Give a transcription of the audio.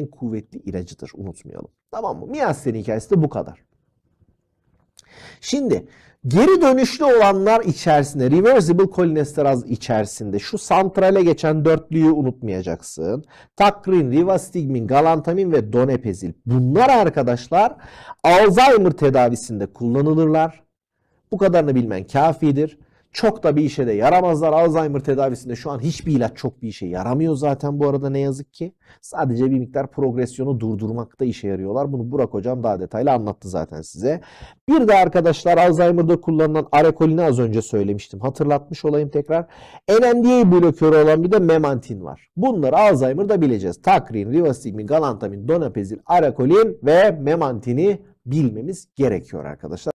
en kuvvetli ilacıdır unutmayalım. Tamam mı? Miyasen hikayesi de bu kadar. Şimdi geri dönüşlü olanlar içerisinde reversible kolinesteraz içerisinde şu santrale geçen dörtlüyü unutmayacaksın. Takrin, rivastigmin, galantamin ve donepezil. Bunlar arkadaşlar Alzheimer tedavisinde kullanılırlar. Bu kadarını bilmen kafidir. Çok da bir işe de yaramazlar. Alzheimer tedavisinde şu an hiçbir ilaç çok bir işe yaramıyor zaten bu arada ne yazık ki. Sadece bir miktar progresyonu durdurmakta işe yarıyorlar. Bunu Burak hocam daha detaylı anlattı zaten size. Bir de arkadaşlar Alzheimer'da kullanılan arekolini az önce söylemiştim. Hatırlatmış olayım tekrar. NMDA blokörü olan bir de memantin var. Bunları Alzheimer'da bileceğiz. Takrin, rivastigmin, galantamin, donepezil, arekolin ve memantini bilmemiz gerekiyor arkadaşlar.